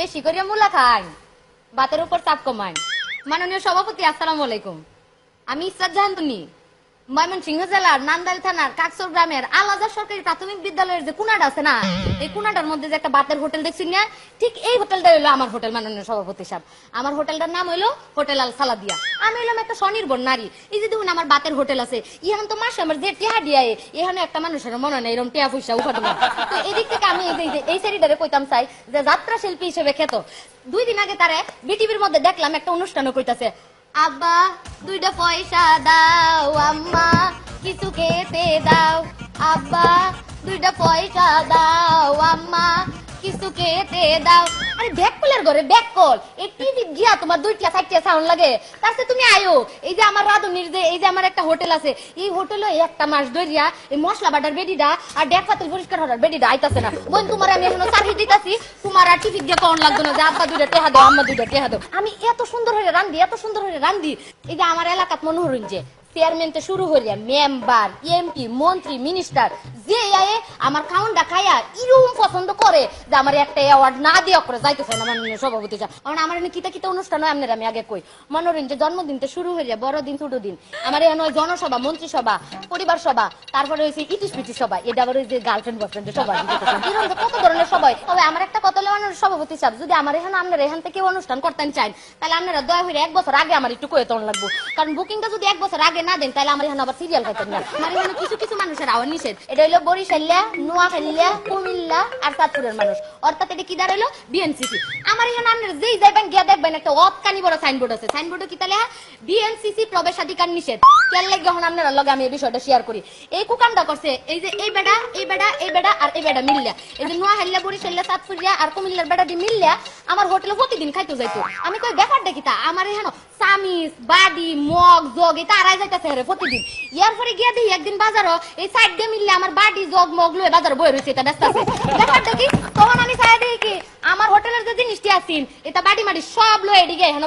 বেশি করে মূলা খান বাতের উপর চাপ কমান মাননীয় সভাপতি আসসালামু আলাইকুম আমি ইসরাত জাহান্তুনি ময়মনসিংহ জেলার নান্দাইল থানার কাকসর গ্রামের আলাদা সরকারি প্রাথমিক বিদ্যালয়ের যে কুনাটা আছে না এই কুনাটার মধ্যে যে একটা বাতের হোটেল দেখছি না ঠিক এই হোটেলটা হলো আমার হোটেল মাননীয় সভাপতি সাহেব আমার হোটেলটার নাম হলো হোটেল আল সালাদিয়া আমি হইলাম একটা স্বনির্ভর নারী এই যে দেখুন আমার বাতের হোটেল আছে ইহান তো মাসে আমার যে টিহা ডিয়ায় এখানে একটা মানুষের মনে নেই এরকম টিয়া পয়সা উঠাতে না তো এদিক থেকে আমি এই যে এই সারিটারে কইতাম চাই যে যাত্রা শিল্পী হিসেবে খেত দুই দিন আগে তারা বিটিভির মধ্যে দেখলাম একটা অনুষ্ঠানও কইতাছে আব্বা দুইটা পয়সা দাও আম্মা কিছু খেতে দাও আব্বা দুইটা পয়সা দাও আম্মা কিছু খেতে দাও আরে ব্যাক কলের ঘরে ব্যাক কল এই টিভি গিয়া তোমার দুইটা চারটা সাউন্ড লাগে তার তুমি আয়ো এই যে আমার রাধুনির যে এই যে আমার একটা হোটেল আছে এই হোটেলে একটা মাস ধরিয়া এই মশলা বাটার বেডিডা আর ডেক পাতিল পরিষ্কার হওয়ার বেডিডা আইতাছে না বোন তোমার আমি এখনো চাকরি দিতাছি তোমার আর টিভি গিয়া কখন লাগতো না যে আব্বা দুইটা টেহা দাও আম্মা দুইটা টেহা দাও আমি এত সুন্দর হয়ে রান্ধি এত সুন্দর হয়ে রান্ধি এই যে আমার এলাকাত মনে যে চেয়ারম্যান তো শুরু হইয়া মেম্বার এমপি মন্ত্রী মিনিস্টার যে আমার খাউন্ডা খাইয়া এরকম পছন্দ করে যে আমার একটা অ্যাওয়ার্ড না দিয়ে করে যাই পাইতেছেন আমার সভাপতি কারণ আমার এনে কিতা কিতা অনুষ্ঠান হয় আপনার আমি আগে কই মনোরঞ্জন জন্মদিন তো শুরু হয়ে যায় বড় দিন ছোট দিন আমার এনে জনসভা মন্ত্রিসভা পরিবার সভা তারপরে হয়েছে ইটিস পিটিস সভা এটা আবার ওই যে গার্লফ্রেন্ড বয়ফ্রেন্ড সভা কত ধরনের সভা তবে আমার একটা কথা হলো সভাপতি সাহেব যদি আমার এখানে আপনার এখান থেকে অনুষ্ঠান করতেন চান তাহলে আপনারা দয়া হয়ে এক বছর আগে আমার একটু কয়ে তখন লাগবো কারণ বুকিংটা যদি এক বছর আগে না দেন তাহলে আমার এখানে আবার সিরিয়াল খাইতেন না আমার এখানে কিছু কিছু মানুষের আওয়ার নিষেধ এটা হলো বরিশাল্লা নোয়াখালিয়া কুমিল্লা আর সাতপুরের মানুষ অর্থাৎ এটা কি দাঁড়াইলো বিএন বিএনসিসি আমার এখানে আপনার যেই যাইবেন গিয়া দেখবেন একটা অতকানি বড় সাইনবোর্ড আছে সাইনবোর্ডে কি তাহলে বিএনসিসি হ্যাঁ? প্রবেশাধিকার নিষেধ কেন লাগে এখন আপনারা লগে আমি এই বিষয়টা শেয়ার করি এই কুকামটা করছে এই যে এই বেডা এই বেডা এই বেডা আর এই বেডা মিললা এই যে নোয়া হাল্লা বড়ি সাল্লা সাতপুরিয়া আর কুমিল্লার বেডা দি মিললা আমার হোটেলে প্রতিদিন খাইতে যাইতো আমি কই ব্যাপার দেখি তা আমার এখানে সামিস বাডি মগ জগ এটা আড়াই যাইতেছে রে প্রতিদিন ইয়ার পরে গিয়া দিই একদিন বাজারও এই সাইড দিয়ে মিললে আমার বাডি জগ মগ লয়ে বাজার বই রয়েছে এটা ব্যস্ত আছে ব্যাপার দেখি তখন আমি চাই দিই কি আমার হোটেল হোটেলের যে জিনিসটি আসিল এটা সব এদিকে হেন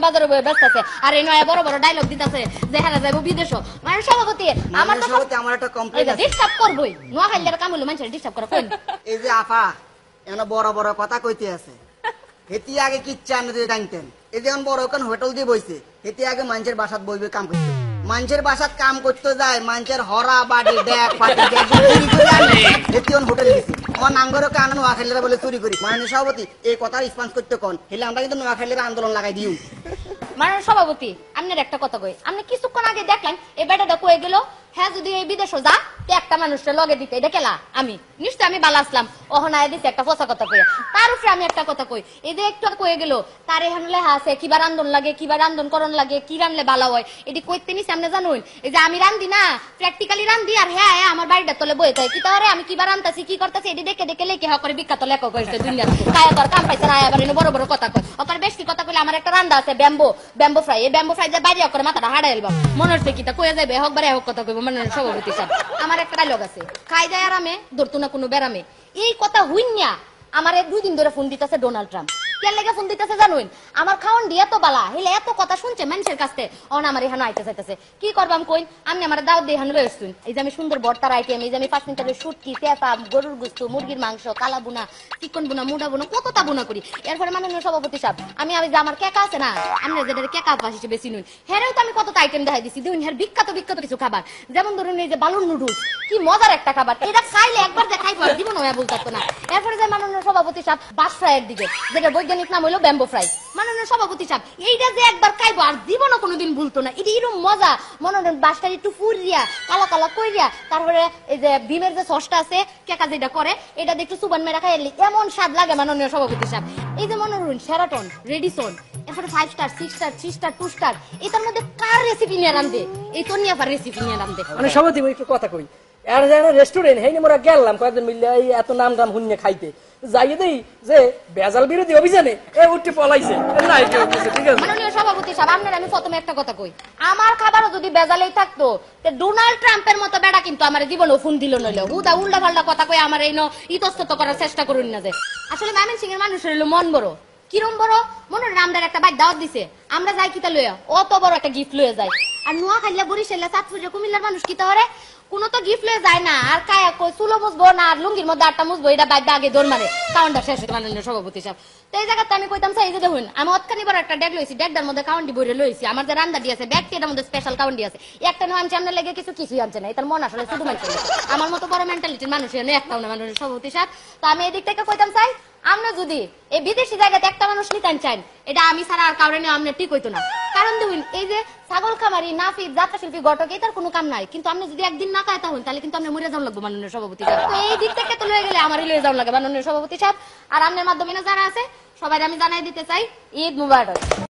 ব্যস্ত আছে আর এই নয় বড় বড় ডায়লগ দিতেছে যে হ্যাঁ, বিদেশ মানে সভাপতি মানে আমার তো সভাপতি আমার একটা আছে ডিসটার্ব করবই ডিসটার্ব করা কই এই যে আফা এখানে বড় বড় কথা কইতে আছে হেতি আগে কিচ্ছা নদী ডাঙতেন এই বড় হোটেল দিয়ে বইছে হেতি আগে মানুষের বাসাত বইবে কাম করতে মানুষের বাসাত কাম করতে যায় মানুষের হরা বাড়ি ড্যাক পাটি এতিয়ন হোটেল গেছি আমার নাঙ্গরে কান নোয়াখালীরা বলে চুরি করি মাননীয় সভাপতি এই কথা রিসপন্স করতে কন হেলে আমরা কিন্তু নোয়াখালীরা আন্দোলন লাগাই দিউ মাননীয় সভাপতি আপনার একটা কথা কই আপনি কিছুক্ষণ আগে দেখলেন এ বেটাটা কয়ে গেল হ্যাঁ যদি এই বিদেশও যা একটা মানুষটা লগে দিতে আমি নিশ্চয় আমি বালা অহনায় একটা কথা কই তার উপরে আমি একটা কথা কই একটু কয়ে গেল তার কিবার আন্দোলন লাগে কিবার আন্দোলন করণ লাগে কি রানলে বালা হয় এটি কইতে এই যে আমি না প্র্যাকটিক্যালি আর হ্যাঁ, হ্যাঁ আমার বাড়িটা তলে কি তাহলে আমি কিবার আনতাছি কি করতেছি এটি দেখে দেখে লেখে হকরে বিখ্যাত লেখক হয়েছে দুনিয়া কায়া কাম পাইছে আবার বড় বড় কথা কয় ওকার বেশ কথা কইলে আমার একটা রান্দা আছে ব্যাম্বো ব্যাম্বো ফ্রাই এই ব্যাম্বো ফ্রাই যে বাড়ি করে মাথাটা হাড়াইল মনে হচ্ছে কি তা কয়ে যাবে হক হক কথা কইব মনে সভাপতি সাহেব আমার আমার একটা ডায়লগ আছে কায়দায় আরামে ধরতো না কোনো ব্যারামে এই কথা হুইন্যা আমার দুই দিন ধরে ফোন দিতেছে ডোনাল্ড ট্রাম্প কে লেগে ফোন দিতেছে জানুন আমার খাওয়ান দিয়ে তো বালা হেলে এত কথা শুনছে মানুষের কাছে অন আমার এখানে আইতে চাইতেছে কি করবাম কইন আমি আমার দাও দিয়ে এখানে রয়েছুন এই যে আমি সুন্দর বর্তার আইটেম এই যে আমি পাঁচ মিনিটের শুটকি চেপা গরুর গুস্তু মুরগির মাংস কালা বুনা চিকন বুনা মুডা বুনা কতটা বুনা করি এরপরে মাননীয় সভাপতি সাহেব আমি আমি যে আমার কেকা আছে না আমি যেটা কেকা পাশ হিসেবে চিনুন হেরেও তো আমি কতটা আইটেম দেখাই দিছি দুই হের বিখ্যাত বিখ্যাত কিছু খাবার যেমন ধরুন এই যে বালুর নুডলস কি মজার একটা খাবার এটা খাইলে একবার দেখাই পার জীবন হয়ে বলতো না এরপরে যে মাননীয় সভাপতি সাহেব বাস ফ্রাইয়ের দিকে যেটা বৈজ্ঞানিক নাম হলো ব্যাম্বো ফ্রাই মাননীয় সভাপতি সাহেব এইটা যে একবার খাইবো আর জীবনও কোনোদিন ভুলতো না এটা এরকম মজা মনোরঞ্জন বাসটা একটু ফুরিয়া কালা কালা কইরিয়া তারপরে এই যে ভীমের যে সসটা আছে কেকা যেটা করে এটা একটু সুবান মেরা খাই এমন স্বাদ লাগে মাননীয় সভাপতি সাহেব এই যে মনোরঞ্জন সেরাটন রেডিসন এরপরে five star six star three star two star এটার মধ্যে কার রেসিপি নিয়ে রান্ধে এই তো নিয়ে আবার রেসিপি নিয়ে রান্ধে মানে সভাপতি একটু কথা কই রেস্টুরেন্ট হেই গেলাম মিললে এই এত নাম খাইতে যাই দেই যে বেজাল বিরোধী অভিযানে এ উঠে পলাইছে ঠিক আছে মাননীয় সভাপতি সাহেব আপনার আমি প্রথমে একটা কথা কই আমার খাবারও যদি বেজালেই থাকতো তে ডোনাল্ড ট্রাম্পের মতো কিন্তু আমার ফোন দিল নইলো হুদা উল্টা পাল্টা কথা কই আমার এই ন ইতস্তত করার চেষ্টা করুন না যে আসলে মামিন সিং এর মানুষ হইল মন বড় কিরম বড় মনে রামদার একটা বাইক দাওয়াত দিছে আমরা যাই কিতা লইয়া অত বড় একটা গিফট লইয়া যাই আর নোয়া খাইলা বরিশালা চাঁদপুর কুমিল্লার মানুষ কিতা হরে কোনো তো গিফট লয়ে যায় না আর কায়া কই চুলো না আর লুঙ্গির মধ্যে আটটা এটা আগে দৌড় মারে কাউন্টার শেষ সভাপতি সাহেব তো এই জায়গাতে আমি কইতাম সাই যে দেখুন আমি অতখানি বড় একটা ডেক লইছি মধ্যে কাউন্টি বইরে লইছি আমার যে রান্দা দিয়েছে ব্যাগটি এটার মধ্যে স্পেশাল কাউন্টি আছে একটা নয় আনছে লেগে কিছু কিছুই আনছে না এটার মন আসলে শুধু মানছে আমার মতো বড় মেন্টালিটির মানুষ এনে না সভাপতি সাহেব তো আমি এই থেকে কইতাম চাই আমরা যদি এই বিদেশি জায়গাতে একটা মানুষ নিতাম চাই এটা আমি ছাড়া আর কারণে নিয়ে আমরা ঠিক হইতো না কারণ দেখুন এই যে ছাগল খামারি নাফি যাত্রা শিল্পী ঘটক এটার কোনো কাম নাই কিন্তু আমরা যদি একদিন না খায় তখন তাহলে কিন্তু আমরা মরে যাওয়া লাগবো মাননীয় সভাপতি সাহেব এই দিক থেকে তো লয়ে গেলে আমারই লয়ে যাওয়া লাগে মাননীয় সভাপতি সাহেব আর আপনার মাধ্যমে যারা আছে সবাই আমি জানাই দিতে চাই ঈদ মুবারক